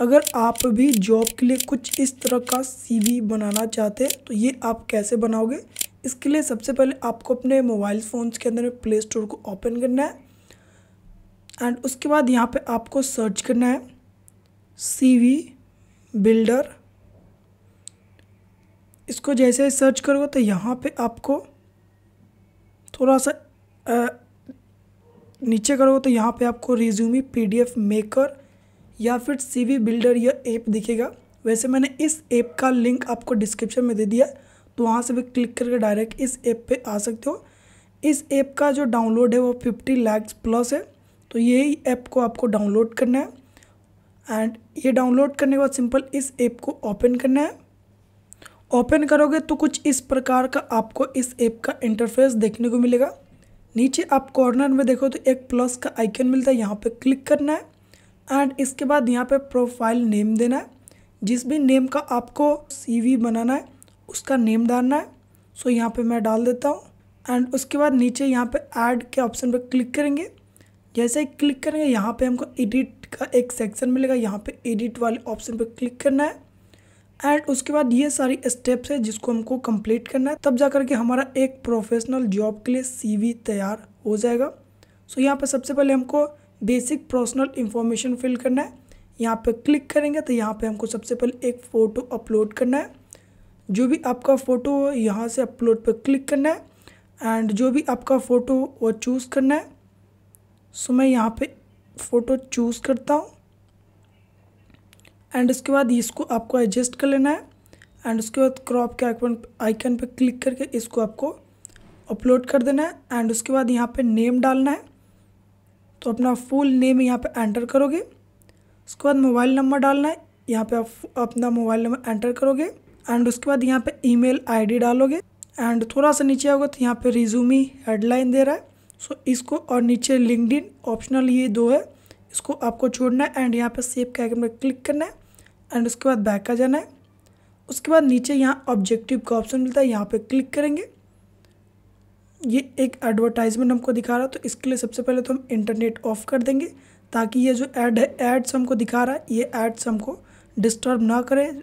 अगर आप भी जॉब के लिए कुछ इस तरह का सीवी बनाना चाहते हैं तो ये आप कैसे बनाओगे इसके लिए सबसे पहले आपको अपने मोबाइल फ़ोन्स के अंदर प्ले स्टोर को ओपन करना है एंड उसके बाद यहाँ पे आपको सर्च करना है सीवी बिल्डर इसको जैसे सर्च करोगे तो यहाँ पे आपको थोड़ा सा आ, नीचे करोगे तो यहाँ पे आपको रिज्यूमी पीडीएफ मेकर या फिर सी बिल्डर या ऐप दिखेगा वैसे मैंने इस ऐप का लिंक आपको डिस्क्रिप्शन में दे दिया तो वहाँ से भी क्लिक करके डायरेक्ट इस ऐप पे आ सकते हो इस ऐप का जो डाउनलोड है वो फिफ्टी लैक्स प्लस है तो यही ऐप को आपको डाउनलोड करना है एंड ये डाउनलोड करने के बाद सिंपल इस ऐप को ओपन करना है ओपन करोगे तो कुछ इस प्रकार का आपको इस ऐप का इंटरफेस देखने को मिलेगा नीचे आप कॉर्नर में देखो तो एक प्लस का आइकन मिलता है यहाँ पर क्लिक करना है एंड इसके बाद यहाँ पे प्रोफाइल नेम देना है जिस भी नेम का आपको सीवी बनाना है उसका नेम डालना है सो यहाँ पे मैं डाल देता हूँ एंड उसके बाद नीचे यहाँ पे ऐड के ऑप्शन पे क्लिक करेंगे जैसे ही क्लिक करेंगे यहाँ पे हमको एडिट का एक सेक्शन मिलेगा यहाँ पे एडिट वाले ऑप्शन पे क्लिक करना है एंड उसके बाद ये सारी स्टेप्स है जिसको हमको कंप्लीट करना है तब जा करके हमारा एक प्रोफेशनल जॉब के लिए सीवी तैयार हो जाएगा सो यहाँ पर सबसे पहले हमको बेसिक पर्सनल इन्फॉर्मेशन फिल करना है यहाँ पर क्लिक करेंगे तो यहाँ पे हमको सबसे पहले एक फ़ोटो अपलोड करना है जो भी आपका फ़ोटो हो यहाँ से अपलोड पर क्लिक करना है एंड जो भी आपका फ़ोटो हो वो चूज़ करना है सो मैं यहाँ पे फ़ोटो चूज़ करता हूँ एंड उसके बाद इसको आपको एडजस्ट कर लेना है एंड उसके बाद क्रॉप के आइकन आइकन पर क्लिक करके इसको आपको अपलोड कर देना है एंड उसके बाद यहाँ पे नेम डालना है तो अपना फुल नेम यहाँ पे एंटर करोगे उसके बाद मोबाइल नंबर डालना है यहाँ पे आप अपना मोबाइल नंबर एंटर करोगे एंड उसके बाद यहाँ पे ईमेल आईडी डालोगे एंड थोड़ा सा नीचे आओगे तो यहाँ पे रिज्यूमी हेडलाइन दे रहा है सो so, इसको और नीचे लिंकड ऑप्शनल ये दो है इसको आपको छोड़ना है एंड यहाँ पर सेव के आइकन पर क्लिक करना है एंड उसके बाद बैक आ जाना है उसके बाद नीचे यहाँ ऑब्जेक्टिव का ऑप्शन मिलता है यहाँ पर क्लिक करेंगे ये एक एडवर्टाइजमेंट हमको दिखा रहा है तो इसके लिए सबसे पहले तो हम इंटरनेट ऑफ कर देंगे ताकि ये जो एड है एड्स हमको दिखा रहा है ये एड्स हमको डिस्टर्ब ना करें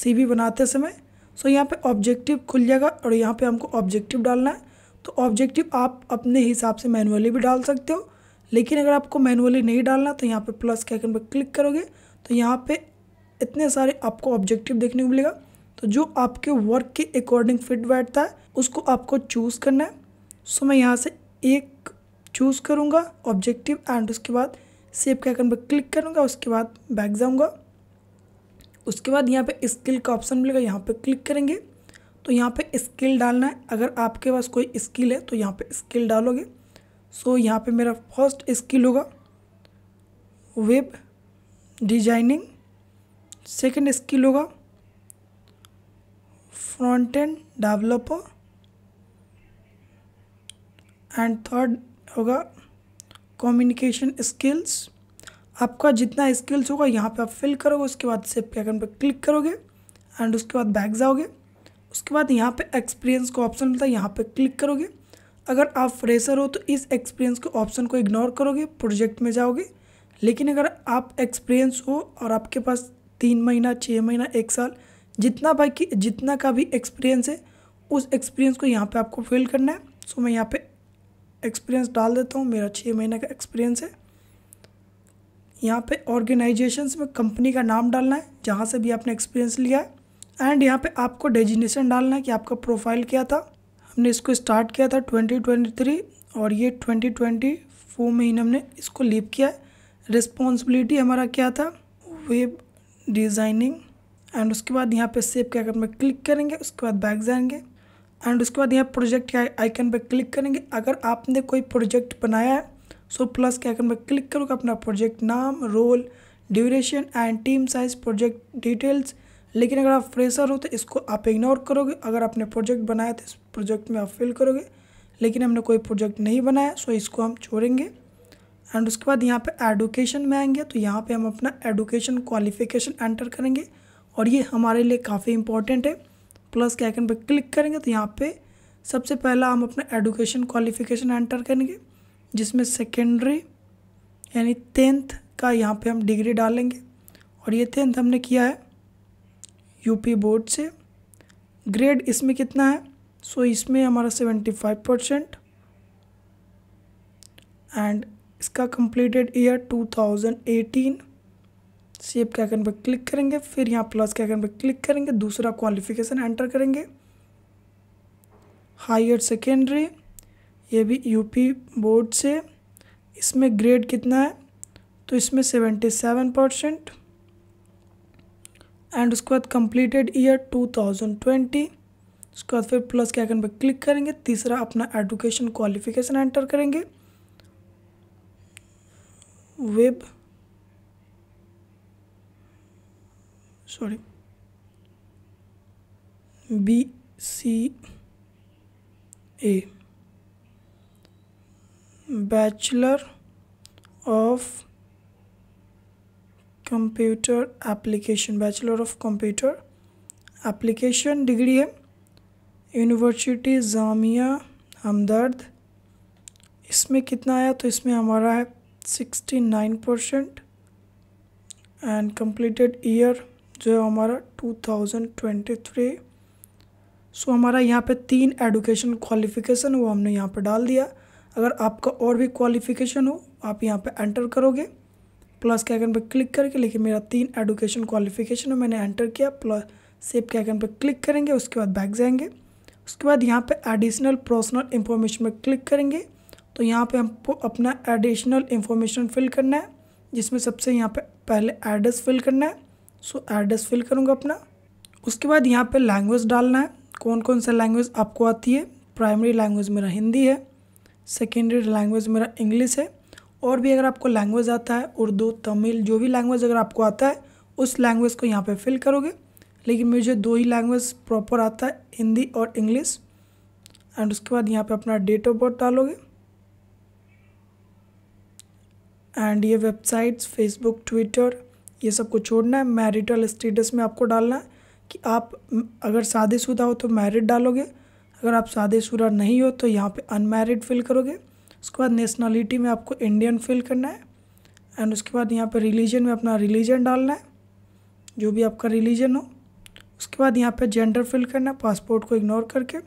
सी बनाते समय सो यहाँ पे ऑब्जेक्टिव खुल जाएगा और यहाँ पे हमको ऑब्जेक्टिव डालना है तो ऑब्जेक्टिव आप अपने हिसाब से मैनुअली भी डाल सकते हो लेकिन अगर आपको मैनुअली नहीं डालना तो यहाँ पे प्लस के आइकन पर क्लिक करोगे तो यहाँ पे इतने सारे आपको ऑब्जेक्टिव देखने को मिलेगा तो जो आपके वर्क के अकॉर्डिंग फिट बैठता है उसको आपको चूज़ करना है सो मैं यहाँ से एक चूज़ करूँगा ऑब्जेक्टिव एंड उसके बाद सेव के आइकन पर क्लिक करूँगा उसके बाद बैक जाऊँगा उसके बाद यहाँ पे स्किल का ऑप्शन मिलेगा यहाँ पे क्लिक करेंगे तो यहाँ पे स्किल डालना है अगर आपके पास कोई स्किल है तो यहाँ पे स्किल डालोगे सो यहाँ पे मेरा फर्स्ट स्किल होगा वेब डिजाइनिंग सेकंड स्किल होगा front end developer and third होगा कम्युनिकेशन स्किल्स आपका जितना स्किल्स होगा यहाँ पे आप फिल करोगे उसके बाद सेव के आइकन पर क्लिक करोगे एंड उसके बाद बैक जाओगे उसके बाद यहाँ पे एक्सपीरियंस का ऑप्शन मिलता है यहाँ पे क्लिक करोगे अगर आप फ्रेशर हो तो इस एक्सपीरियंस के ऑप्शन को इग्नोर करोगे प्रोजेक्ट में जाओगे लेकिन अगर आप एक्सपीरियंस हो और आपके पास तीन महीना छः महीना एक साल जितना बाकी जितना का भी एक्सपीरियंस है उस एक्सपीरियंस को यहाँ पे आपको फिल करना है सो मैं यहाँ पे एक्सपीरियंस डाल देता हूँ मेरा छः महीने का एक्सपीरियंस है यहाँ पे ऑर्गेनाइजेशन में कंपनी का नाम डालना है जहाँ से भी आपने एक्सपीरियंस लिया है एंड यहाँ पे आपको डेजिनेशन डालना है कि आपका प्रोफाइल क्या था हमने इसको स्टार्ट किया था 2023 और ये 2024 में ही हमने इसको लीव किया है रिस्पॉन्सिबिलिटी हमारा क्या था वेब डिज़ाइनिंग एंड उसके बाद यहाँ पे सेव क्या कर क्लिक करेंगे उसके बाद बैग जाएंगे एंड उसके बाद यहाँ प्रोजेक्ट के आइकन पर क्लिक करेंगे अगर आपने कोई प्रोजेक्ट बनाया है सो प्लस के आइकन पर क्लिक करोगे अपना प्रोजेक्ट नाम role duration and team size project details लेकिन अगर आप फ्रेशर हो तो इसको आप इग्नोर करोगे अगर आपने प्रोजेक्ट बनाया तो इस प्रोजेक्ट में आप फिल करोगे लेकिन हमने कोई प्रोजेक्ट नहीं बनाया सो इसको हम छोड़ेंगे एंड उसके बाद यहाँ पे एडुकेशन में आएंगे तो यहाँ पे हम अपना एडुकेशन क्वालिफिकेशन एंटर करेंगे और ये हमारे लिए काफ़ी इंपॉर्टेंट है प्लस के आइकन पर क्लिक करेंगे तो यहाँ पे सबसे पहला हम अपना एडुकेशन क्वालिफिकेशन एंटर करेंगे जिसमें सेकेंडरी यानी टेंथ का यहाँ पे हम डिग्री डालेंगे और ये टेंथ हमने किया है यूपी बोर्ड से ग्रेड इसमें कितना है सो इसमें हमारा सेवेंटी फाइव परसेंट एंड इसका completed year two thousand eighteen save के आइकन पर क्लिक करेंगे फिर यहाँ प्लस के आइकन पर क्लिक करेंगे दूसरा क्वालिफिकेशन एंटर करेंगे हायर सेकेंडरी ये भी यूपी बोर्ड से इसमें ग्रेड कितना है तो इसमें सेवेंटी सेवन परसेंट एंड उसके बाद completed year two thousand twenty उसके बाद फिर प्लस के आइकन पर क्लिक करेंगे तीसरा अपना एडुकेशन क्वालिफिकेशन एंटर करेंगे web sorry B C A bachelor of computer application bachelor of computer application degree है यूनिवर्सिटी जामिया हमदर्द इसमें कितना आया तो इसमें हमारा है sixty nine percent and completed year जो है हमारा 2023 सो हमारा यहाँ पे तीन एडुकेशन क्वालिफिकेशन वो हमने यहाँ पे डाल दिया अगर आपका और भी क्वालिफिकेशन हो आप यहाँ पे एंटर करोगे प्लस के आइकन पे क्लिक करके लेकिन मेरा तीन एडुकेशन क्वालिफिकेशन है मैंने एंटर किया प्लस सेव के आइकन पे क्लिक करेंगे उसके बाद बैक जाएंगे उसके बाद यहाँ पे एडिशनल पर्सनल इंफॉर्मेशन में क्लिक करेंगे तो यहाँ पे हमको अपना एडिशनल इन्फॉर्मेशन फिल करना है जिसमें सबसे यहाँ पे पहले एड्रेस फिल करना है सो एड्रेस फिल करूँगा अपना उसके बाद यहाँ पे लैंग्वेज डालना है कौन कौन सा लैंग्वेज आपको आती है प्राइमरी लैंग्वेज मेरा हिंदी है सेकेंडरी लैंग्वेज मेरा इंग्लिश है और भी अगर आपको लैंग्वेज आता है उर्दू तमिल जो भी लैंग्वेज अगर आपको आता है उस लैंग्वेज को यहाँ पे फिल करोगे लेकिन मुझे दो ही लैंग्वेज प्रॉपर आता है हिंदी और इंग्लिश एंड उसके बाद यहाँ पे अपना डेट ऑफ बर्थ डालोगे एंड ये वेबसाइट्स फेसबुक ट्विटर ये सब को छोड़ना है मैरिटल स्टेटस में आपको डालना है कि आप अगर शादीशुदा हो तो मैरिड डालोगे अगर आप शादीशुदा नहीं हो तो यहाँ पे अनमैरिड फिल करोगे उसके बाद नेशनलिटी में आपको इंडियन फिल करना है एंड उसके बाद यहाँ पर रिलीजन में अपना रिलीजन डालना है जो भी आपका रिलीजन हो उसके बाद यहाँ पर जेंडर फिल करना है पासपोर्ट को इग्नोर करके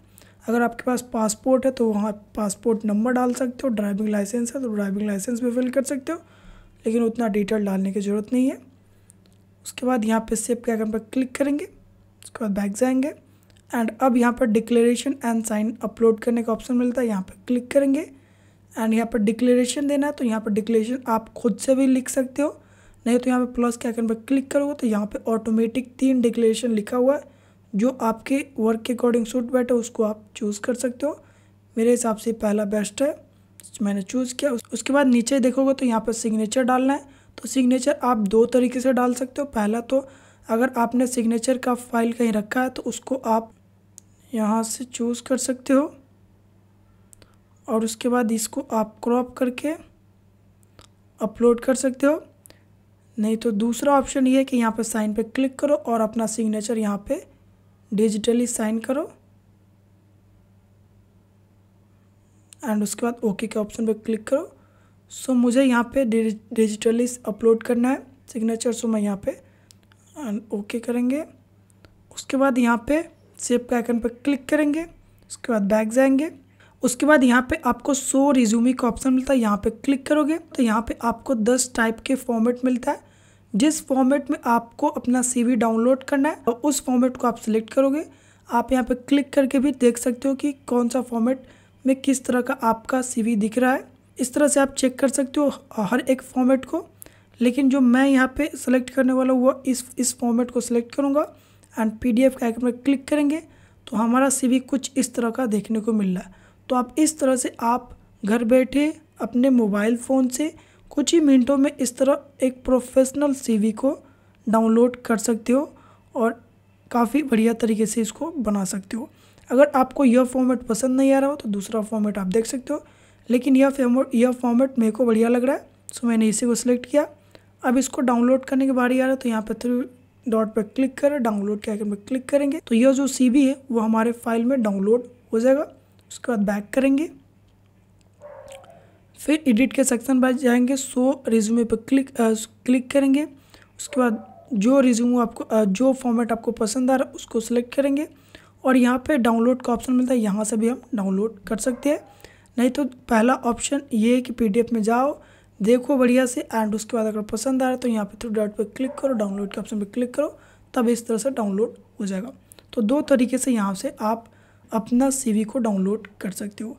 अगर आपके पास पासपोर्ट है तो वहाँ पासपोर्ट नंबर डाल सकते हो ड्राइविंग लाइसेंस है तो ड्राइविंग लाइसेंस भी फिल कर सकते हो लेकिन उतना डिटेल डालने की ज़रूरत नहीं है उसके बाद यहाँ पे सेव के आइकन पर क्लिक करेंगे उसके बाद बैक जाएंगे एंड अब यहाँ पर डिक्लेरेशन एंड साइन अपलोड करने का ऑप्शन मिलता है यहाँ पर क्लिक करेंगे एंड यहाँ पर डिक्लेरेशन देना है तो यहाँ पर डिक्लेरेशन आप खुद से भी लिख सकते हो नहीं तो यहाँ पर प्लस के आइकन पर क्लिक करोगे तो यहाँ पर ऑटोमेटिक तीन डिक्लेरेशन लिखा हुआ है जो आपके वर्क के अकॉर्डिंग सूट बैठे उसको आप चूज़ कर सकते हो मेरे हिसाब से पहला बेस्ट है मैंने चूज़ किया उसके बाद नीचे देखोगे तो यहाँ पर सिग्नेचर डालना है तो सिग्नेचर आप दो तरीके से डाल सकते हो पहला तो अगर आपने सिग्नेचर का फाइल कहीं रखा है तो उसको आप यहाँ से चूज़ कर सकते हो और उसके बाद इसको आप क्रॉप करके अपलोड कर सकते हो नहीं तो दूसरा ऑप्शन ये है कि यहाँ पर साइन पे क्लिक करो और अपना सिग्नेचर यहाँ पे डिजिटली साइन करो एंड उसके बाद ओके के ऑप्शन पे क्लिक करो सो so, मुझे यहाँ पे डिजिटली अपलोड करना है सिग्नेचर सो मैं यहाँ पे ओके करेंगे उसके बाद यहाँ पे सेव के आइकन पर क्लिक करेंगे उसके बाद बैग जाएंगे उसके बाद यहाँ पे आपको सो रिज्यूमी का ऑप्शन मिलता है यहाँ पे क्लिक करोगे तो यहाँ पे आपको 10 टाइप के फॉर्मेट मिलता है जिस फॉर्मेट में आपको अपना सी डाउनलोड करना है और तो उस फॉर्मेट को आप सिलेक्ट करोगे आप यहाँ पर क्लिक करके भी देख सकते हो कि कौन सा फॉर्मेट में किस तरह का आपका सी दिख रहा है इस तरह से आप चेक कर सकते हो हर एक फॉर्मेट को लेकिन जो मैं यहाँ पे सेलेक्ट करने वाला हुआ इस इस फॉर्मेट को सिलेक्ट करूँगा एंड पीडीएफ का आइकन पर क्लिक करेंगे तो हमारा सीवी कुछ इस तरह का देखने को मिल रहा है तो आप इस तरह से आप घर बैठे अपने मोबाइल फ़ोन से कुछ ही मिनटों में इस तरह एक प्रोफेशनल सी को डाउनलोड कर सकते हो और काफ़ी बढ़िया तरीके से इसको बना सकते हो अगर आपको यह फॉर्मेट पसंद नहीं आ रहा हो तो दूसरा फॉर्मेट आप देख सकते हो लेकिन यह फेमो यह फॉर्मेट मेरे को बढ़िया लग रहा है सो मैंने इसी को सिलेक्ट किया अब इसको डाउनलोड करने के बारे आ रहा है तो यहाँ पर थ्री डॉट पर क्लिक करें डाउनलोड के आइकन पर क्लिक करेंगे तो यह जो सी है वो हमारे फाइल में डाउनलोड हो जाएगा उसके बाद बैक करेंगे फिर एडिट के सेक्शन पर जाएंगे सो रिज्यूमे पर क्लिक आ, क्लिक करेंगे उसके बाद जो रिज्यूम आपको आ, जो फॉर्मेट आपको पसंद आ रहा है उसको सिलेक्ट करेंगे और यहाँ पे डाउनलोड का ऑप्शन मिलता है यहाँ से भी हम डाउनलोड कर सकते हैं नहीं तो पहला ऑप्शन ये है कि पी में जाओ देखो बढ़िया से एंड उसके बाद अगर पसंद आ रहा तो यहाँ पे थ्रू डॉट पर क्लिक करो डाउनलोड के ऑप्शन पर क्लिक करो तब इस तरह से डाउनलोड हो जाएगा तो दो तरीके से यहाँ से आप अपना सीवी को डाउनलोड कर सकते हो